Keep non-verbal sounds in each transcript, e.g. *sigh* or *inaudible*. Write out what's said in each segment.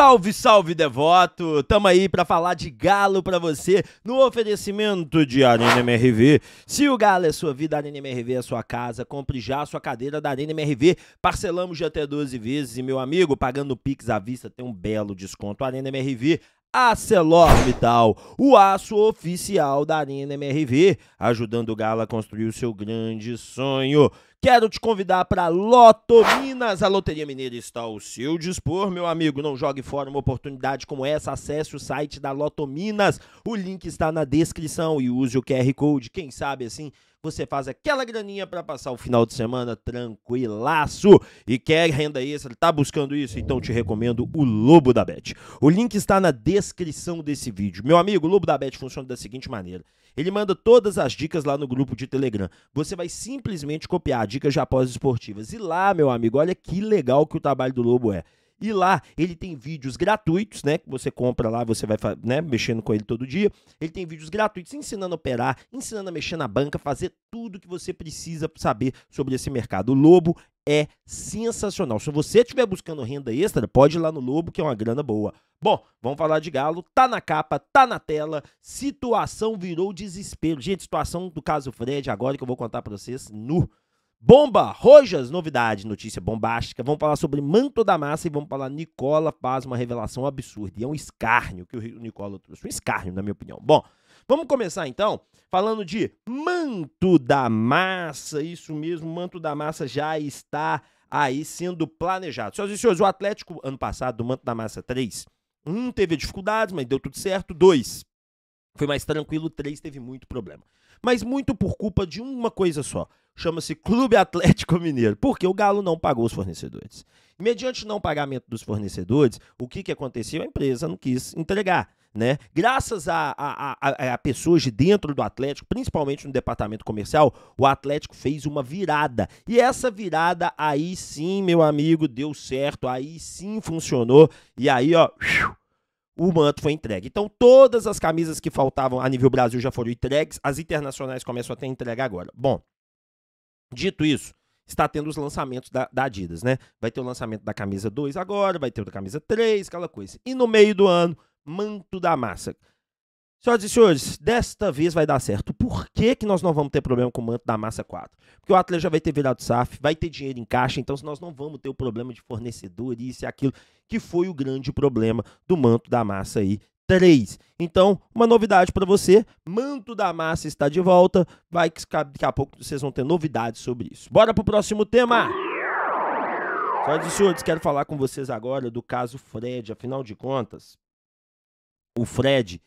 Salve, salve devoto! Tamo aí para falar de galo para você no oferecimento de Arena MRV. Se o galo é sua vida, a Arena MRV é sua casa. Compre já a sua cadeira da Arena MRV. Parcelamos de até 12 vezes e, meu amigo, pagando Pix à vista tem um belo desconto. Arena MRV, Vital, o aço oficial da Arena MRV, ajudando o Galo a construir o seu grande sonho. Quero te convidar para Loto Minas. A Loteria Mineira está ao seu dispor, meu amigo. Não jogue fora uma oportunidade como essa. Acesse o site da Loto Minas. O link está na descrição e use o QR Code. Quem sabe assim você faz aquela graninha para passar o final de semana tranquilaço e quer renda extra, tá buscando isso? Então te recomendo o Lobo da Bet. O link está na descrição desse vídeo. Meu amigo, o Lobo da Bet funciona da seguinte maneira. Ele manda todas as dicas lá no grupo de Telegram. Você vai simplesmente copiar dicas de apostas esportivas. E lá, meu amigo, olha que legal que o trabalho do Lobo é. E lá ele tem vídeos gratuitos, né? Que você compra lá, você vai né, mexendo com ele todo dia. Ele tem vídeos gratuitos ensinando a operar, ensinando a mexer na banca, fazer tudo que você precisa saber sobre esse mercado. O Lobo é sensacional. Se você estiver buscando renda extra, pode ir lá no Lobo, que é uma grana boa. Bom, vamos falar de Galo, tá na capa, tá na tela, situação virou desespero. Gente, situação do caso Fred agora que eu vou contar para vocês no Bomba, Rojas, novidade, notícia bombástica. Vamos falar sobre Manto da Massa e vamos falar Nicola faz uma revelação absurda. E é um escárnio que o Nicola trouxe, um escárnio na minha opinião. Bom, Vamos começar então falando de manto da massa. Isso mesmo, manto da massa já está aí sendo planejado. Senhoras e senhores, o Atlético, ano passado, do manto da massa 3, um, teve dificuldades, mas deu tudo certo. Dois foi mais tranquilo. Três teve muito problema. Mas muito por culpa de uma coisa só. Chama-se Clube Atlético Mineiro, porque o Galo não pagou os fornecedores. Mediante não pagamento dos fornecedores, o que, que aconteceu? A empresa não quis entregar né? Graças a, a, a, a, pessoas de dentro do Atlético, principalmente no departamento comercial, o Atlético fez uma virada. E essa virada aí sim, meu amigo, deu certo, aí sim funcionou. E aí, ó, o manto foi entregue. Então, todas as camisas que faltavam a nível Brasil já foram entregues, as internacionais começam a ter entrega agora. Bom, dito isso, está tendo os lançamentos da, da, Adidas, né? Vai ter o lançamento da camisa 2 agora, vai ter o da camisa 3, aquela coisa. E no meio do ano, manto da massa. Senhoras e senhores, desta vez vai dar certo. Por que, que nós não vamos ter problema com o manto da massa 4? Porque o atleta já vai ter virado SAF, vai ter dinheiro em caixa, então nós não vamos ter o problema de fornecedor, isso e aquilo, que foi o grande problema do manto da massa aí 3. Então, uma novidade para você, manto da massa está de volta, vai que daqui a pouco vocês vão ter novidades sobre isso. Bora pro próximo tema! Senhoras e senhores, quero falar com vocês agora do caso Fred, afinal de contas, o Fred,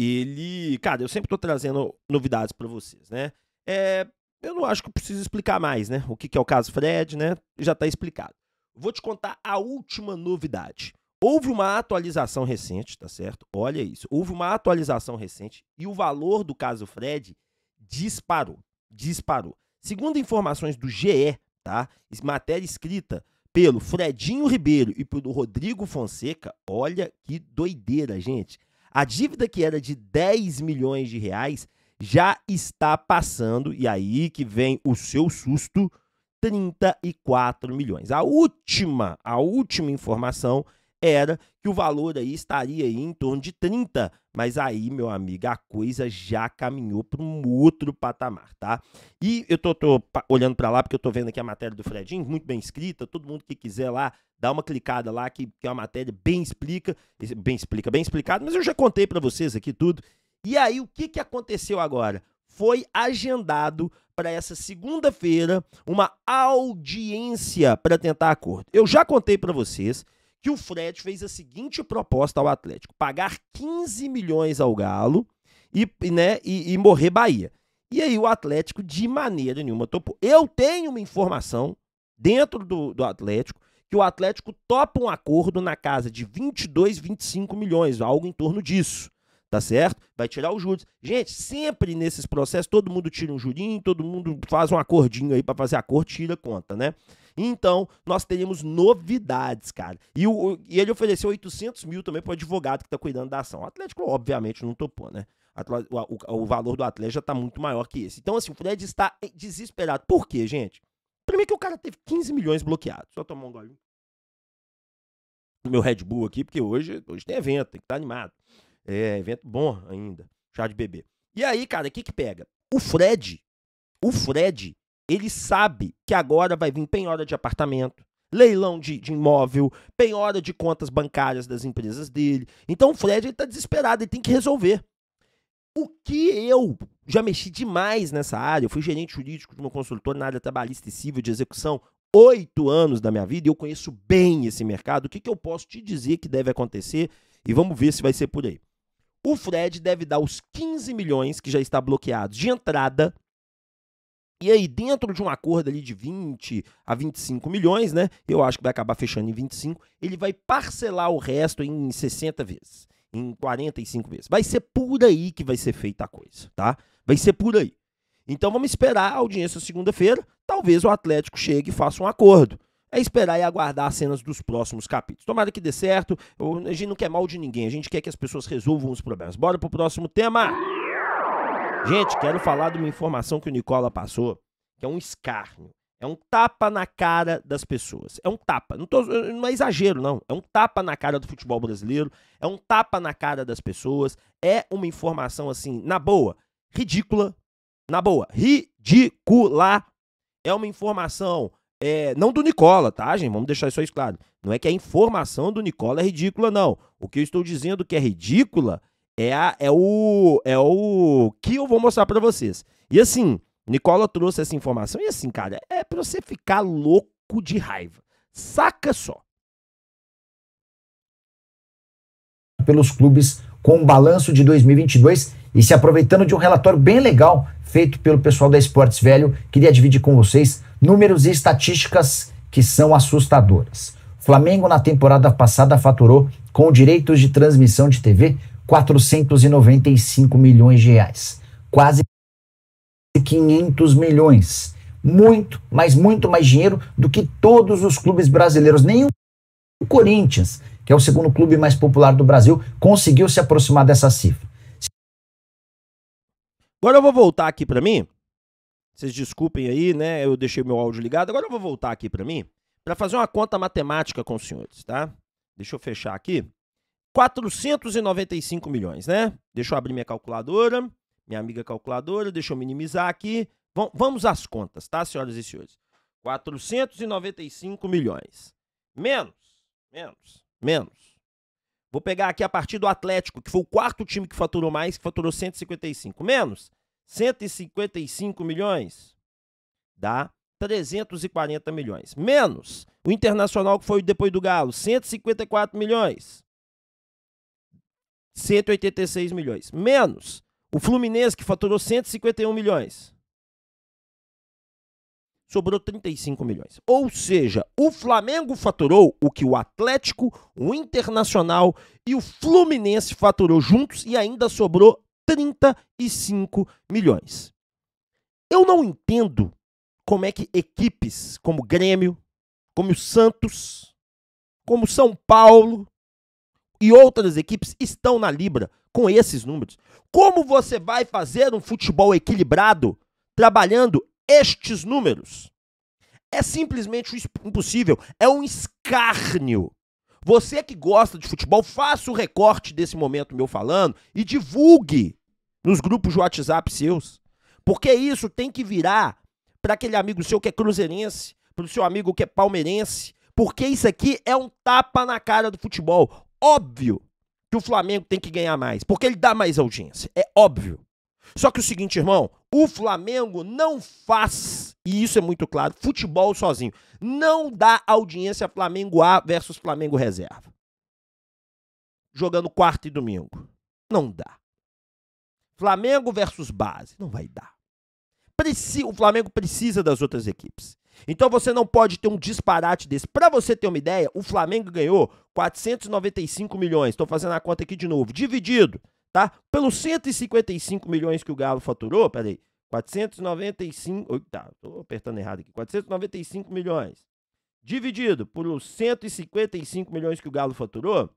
ele. Cara, eu sempre tô trazendo novidades para vocês, né? É, eu não acho que eu preciso explicar mais, né? O que, que é o caso Fred, né? Já tá explicado. Vou te contar a última novidade. Houve uma atualização recente, tá certo? Olha isso. Houve uma atualização recente e o valor do caso Fred disparou. Disparou. Segundo informações do GE, tá? Matéria escrita pelo Fredinho Ribeiro e pelo Rodrigo Fonseca, olha que doideira, gente. A dívida que era de 10 milhões de reais já está passando, e aí que vem o seu susto, 34 milhões. A última, a última informação era que o valor aí estaria aí em torno de 30, mas aí, meu amigo, a coisa já caminhou para um outro patamar, tá? E eu tô, tô olhando para lá porque eu tô vendo aqui a matéria do Fredinho, muito bem escrita, todo mundo que quiser lá dá uma clicada lá que, que é uma matéria bem explica, bem explica, bem explicado, mas eu já contei para vocês aqui tudo. E aí, o que, que aconteceu agora? Foi agendado para essa segunda-feira uma audiência para tentar acordo. Eu já contei para vocês que o Fred fez a seguinte proposta ao Atlético: pagar 15 milhões ao Galo e, né, e, e morrer Bahia. E aí o Atlético de maneira nenhuma topou. Eu tenho uma informação dentro do, do Atlético que o Atlético topa um acordo na casa de 22, 25 milhões, algo em torno disso tá certo? Vai tirar os juros. Gente, sempre nesses processos todo mundo tira um jurinho, todo mundo faz um acordinho aí para fazer cor, tira conta, né? Então, nós teremos novidades, cara. E, o, e ele ofereceu 800 mil também para advogado que está cuidando da ação. O Atlético, obviamente, não topou, né? O, o, o valor do Atlético já está muito maior que esse. Então, assim, o Fred está eh, desesperado. Por quê, gente? Primeiro é que o cara teve 15 milhões bloqueados. Só tomar um golinho. Meu Red Bull aqui, porque hoje, hoje tem evento, tem que estar tá animado. É, evento bom ainda. Chá de bebê. E aí, cara, o que que pega? O Fred, o Fred, ele sabe que agora vai vir penhora de apartamento, leilão de, de imóvel, penhora de contas bancárias das empresas dele. Então o Fred, ele tá desesperado, ele tem que resolver. O que eu já mexi demais nessa área, eu fui gerente jurídico de uma consultora na área trabalhista e civil de execução oito anos da minha vida e eu conheço bem esse mercado. O que, que eu posso te dizer que deve acontecer? E vamos ver se vai ser por aí. O Fred deve dar os 15 milhões que já está bloqueados de entrada. E aí, dentro de um acordo ali de 20 a 25 milhões, né? Eu acho que vai acabar fechando em 25. Ele vai parcelar o resto em 60 vezes, em 45 vezes. Vai ser por aí que vai ser feita a coisa, tá? Vai ser por aí. Então vamos esperar a audiência segunda-feira. Talvez o Atlético chegue e faça um acordo é esperar e aguardar as cenas dos próximos capítulos. Tomara que dê certo, a gente não quer mal de ninguém, a gente quer que as pessoas resolvam os problemas. Bora pro próximo tema! Gente, quero falar de uma informação que o Nicola passou, que é um escárnio. É um tapa na cara das pessoas. É um tapa. Não, tô, não, é exagero, não. É um tapa na cara do futebol brasileiro. É um tapa na cara das pessoas. É uma informação, assim, na boa, ridícula. Na boa, ridícula. É uma informação é, não do Nicola, tá, gente? Vamos deixar isso aí claro. Não é que a informação do Nicola é ridícula, não. O que eu estou dizendo que é ridícula é, a, é o é o que eu vou mostrar para vocês. E assim, Nicola trouxe essa informação e assim, cara, é para você ficar louco de raiva. Saca só. Pelos clubes com o balanço de 2022 e se aproveitando de um relatório bem legal feito pelo pessoal da Esportes Velho, queria dividir com vocês Números e estatísticas que são assustadoras. Flamengo na temporada passada faturou com direitos de transmissão de TV 495 milhões de reais, quase 500 milhões. Muito, mas muito mais dinheiro do que todos os clubes brasileiros. Nenhum o Corinthians, que é o segundo clube mais popular do Brasil, conseguiu se aproximar dessa cifra. Agora eu vou voltar aqui para mim vocês desculpem aí, né? Eu deixei meu áudio ligado. Agora eu vou voltar aqui para mim para fazer uma conta matemática com os senhores, tá? Deixa eu fechar aqui. 495 milhões, né? Deixa eu abrir minha calculadora, minha amiga calculadora, deixa eu minimizar aqui. vamos às contas, tá, senhoras e senhores? 495 milhões. Menos, menos, menos. Vou pegar aqui a partir do Atlético, que foi o quarto time que faturou mais, que faturou 155. Menos 155 milhões dá 340 milhões. Menos o Internacional, que foi depois do Galo, 154 milhões. 186 milhões. Menos o Fluminense, que faturou 151 milhões. Sobrou 35 milhões. Ou seja, o Flamengo faturou o que o Atlético, o Internacional e o Fluminense faturou juntos e ainda sobrou 35 milhões. Eu não entendo como é que equipes como Grêmio, como o Santos, como São Paulo e outras equipes estão na Libra com esses números. Como você vai fazer um futebol equilibrado trabalhando estes números? É simplesmente impossível, é um escárnio você que gosta de futebol, faça o recorte desse momento meu falando e divulgue nos grupos de WhatsApp seus. Porque isso tem que virar para aquele amigo seu que é cruzeirense, para o seu amigo que é palmeirense, porque isso aqui é um tapa na cara do futebol. Óbvio que o Flamengo tem que ganhar mais, porque ele dá mais audiência, é óbvio. Só que o seguinte, irmão, o Flamengo não faz, e isso é muito claro, futebol sozinho. Não dá audiência Flamengo A versus Flamengo Reserva. Jogando quarta e domingo. Não dá. Flamengo versus base. Não vai dar. O Flamengo precisa das outras equipes. Então você não pode ter um disparate desse. Para você ter uma ideia, o Flamengo ganhou 495 milhões. Estou fazendo a conta aqui de novo. Dividido tá? Pelos 155 milhões que o Galo faturou, peraí, 495, oita, tá, tô apertando errado aqui, 495 milhões, dividido por 155 milhões que o Galo faturou,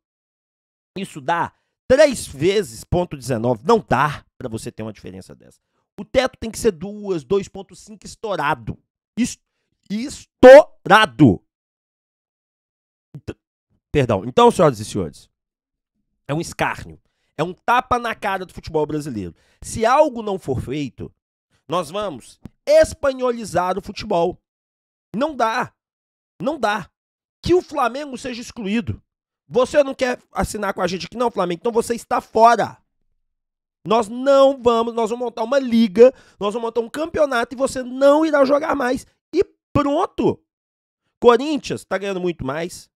isso dá três vezes ponto 19, não dá para você ter uma diferença dessa. O teto tem que ser duas, 2.5 estourado. Estourado. Então, perdão. Então, senhoras e senhores, é um escárnio. É um tapa na cara do futebol brasileiro. Se algo não for feito, nós vamos espanholizar o futebol. Não dá. Não dá. Que o Flamengo seja excluído. Você não quer assinar com a gente aqui, não, Flamengo? Então você está fora. Nós não vamos, nós vamos montar uma liga, nós vamos montar um campeonato e você não irá jogar mais. E pronto! Corinthians está ganhando muito mais,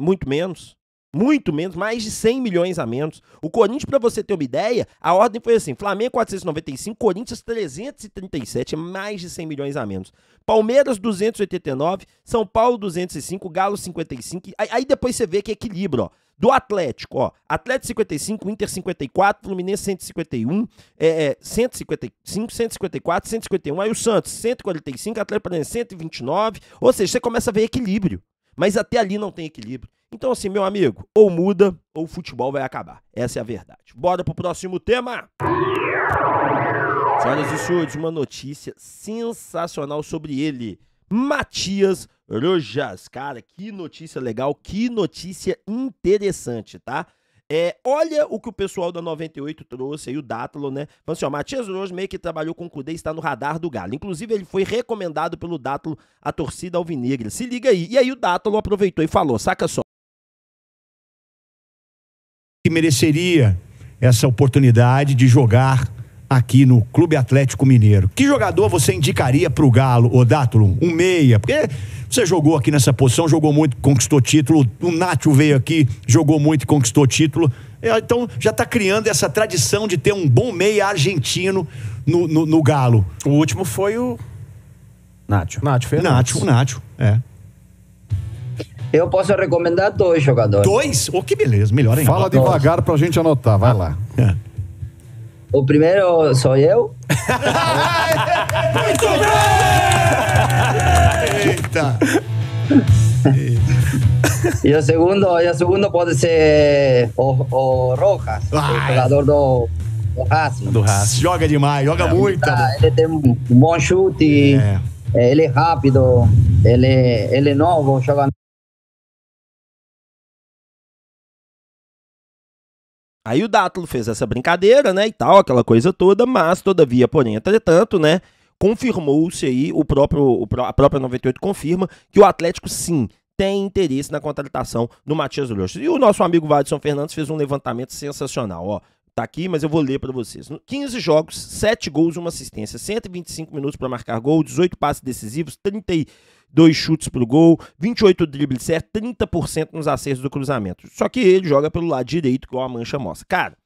muito menos. Muito menos, mais de 100 milhões a menos. O Corinthians, para você ter uma ideia, a ordem foi assim: Flamengo 495, Corinthians 337, mais de 100 milhões a menos. Palmeiras 289, São Paulo 205, Galo 55. Aí, aí depois você vê que é equilíbrio, ó. Do Atlético, ó. Atlético 55, Inter 54, Fluminense 151, é, é, 155, 154, 151. Aí o Santos 145, Atlético 129. Ou seja, você começa a ver equilíbrio. Mas até ali não tem equilíbrio. Então, assim, meu amigo, ou muda ou o futebol vai acabar. Essa é a verdade. Bora pro próximo tema! Senhoras e senhores, uma notícia sensacional sobre ele. Matias Rojas. Cara, que notícia legal, que notícia interessante, tá? É, olha o que o pessoal da 98 trouxe aí, o Dátalo, né? Falando assim, ó, Matias Rojas meio que trabalhou com o Cudê está no radar do Galo. Inclusive, ele foi recomendado pelo Dátalo à torcida alvinegra. Se liga aí. E aí o Dátalo aproveitou e falou, saca só que mereceria essa oportunidade de jogar aqui no Clube Atlético Mineiro. Que jogador você indicaria para o Galo, Odátulo? Um meia, porque você jogou aqui nessa posição, jogou muito, conquistou título. O Nátio veio aqui, jogou muito, e conquistou título. É, então já está criando essa tradição de ter um bom meia argentino no, no, no Galo. O último foi o Nátio. Nátio, Nátio, Nátio, é. Eu posso recomendar dois jogadores. Dois? Oh, que beleza, melhor ainda. Fala devagar pra gente anotar, vai lá. É. O primeiro sou eu. *laughs* Muito bem! Eita! e o segundo, e o segundo pode ser o, o Rojas, ah, o é. jogador do, do Racing. Do Racing. Joga demais, joga é, muito. Tá, ele tem um bom chute, é. é. ele é rápido, ele, ele é novo, joga Aí o Dátulo fez essa brincadeira, né, e tal, aquela coisa toda, mas todavia, porém, entretanto, né, confirmou-se aí, o próprio, o, a própria 98 confirma que o Atlético sim tem interesse na contratação do Matias Luxo. E o nosso amigo Vadson Fernandes fez um levantamento sensacional, ó. Tá aqui, mas eu vou ler para vocês. 15 jogos, 7 gols, uma assistência, 125 minutos para marcar gol, 18 passes decisivos, 30 e dois chutes pro gol, 28 dribles certos, 30% nos acertos do cruzamento. Só que ele joga pelo lado direito, igual a mancha mostra. Cara,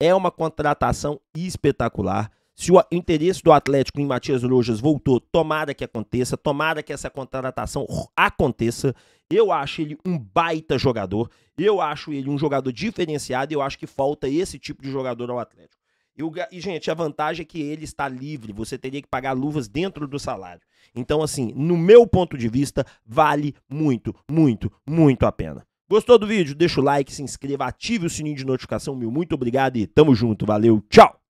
é uma contratação espetacular. Se o interesse do Atlético em Matias Rojas voltou, tomada que aconteça, tomada que essa contratação aconteça. Eu acho ele um baita jogador, eu acho ele um jogador diferenciado e eu acho que falta esse tipo de jogador ao Atlético. E, o, e, gente, a vantagem é que ele está livre, você teria que pagar luvas dentro do salário. Então, assim, no meu ponto de vista, vale muito, muito, muito a pena. Gostou do vídeo? Deixa o like, se inscreva, ative o sininho de notificação, meu muito obrigado e tamo junto, valeu, tchau!